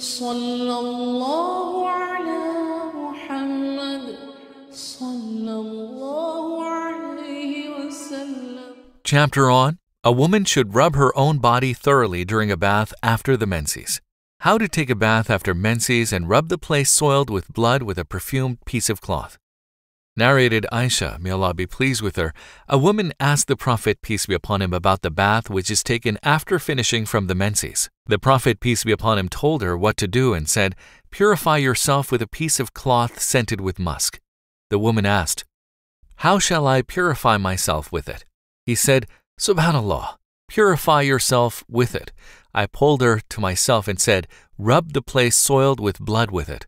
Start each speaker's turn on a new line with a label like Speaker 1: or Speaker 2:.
Speaker 1: Chapter
Speaker 2: on A woman should rub her own body thoroughly during a bath after the menses. How to take a bath after menses and rub the place soiled with blood with a perfumed piece of cloth. Narrated Aisha, may Allah be pleased with her, a woman asked the Prophet, peace be upon him, about the bath which is taken after finishing from the menses. The Prophet, peace be upon him, told her what to do and said, Purify yourself with a piece of cloth scented with musk. The woman asked, How shall I purify myself with it? He said, Subhanallah, purify yourself with it. I pulled her to myself and said, Rub the place soiled with blood with it.